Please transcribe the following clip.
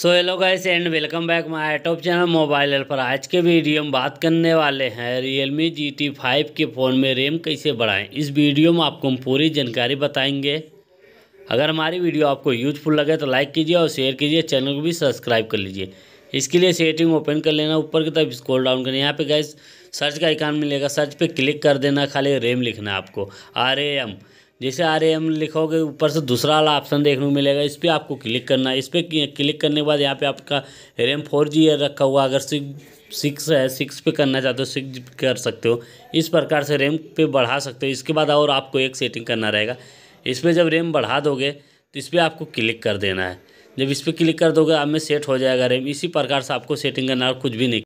so hello guys and welcome back my top channel mobile पर आज के video में बात करने वाले हैं रियलमी जी टी फाइव के फ़ोन में रैम कैसे बढ़ाएं इस वीडियो में आपको हम पूरी जानकारी बताएंगे अगर हमारी वीडियो आपको यूजफुल लगे तो लाइक कीजिए और शेयर कीजिए चैनल को भी सब्सक्राइब कर लीजिए इसके लिए सेटिंग ओपन कर लेना ऊपर की तरफ स्कोल डाउन करना यहाँ पर गैस सर्च का आइकान मिलेगा सर्च पर क्लिक कर देना खाली रेम लिखना आपको आर ए एम जैसे आर एम लिखोगे ऊपर से दूसरा वाला ऑप्शन देखने को मिलेगा इस पर आपको क्लिक करना है इस पर क्लिक करने के बाद यहाँ पे आपका रैम फोर जी रखा हुआ अगर सिक्स सिक्स है सिक्स पे करना चाहते हो सिक्स कर सकते हो इस प्रकार से रैम पे बढ़ा सकते हो इसके बाद और आपको एक सेटिंग करना रहेगा इस पर जब रैम बढ़ा दोगे तो इस पर आपको क्लिक कर देना है जब इस पर क्लिक कर दोगे आप में सेट हो जाएगा रैम इसी प्रकार से आपको सेटिंग करना और कुछ भी नहीं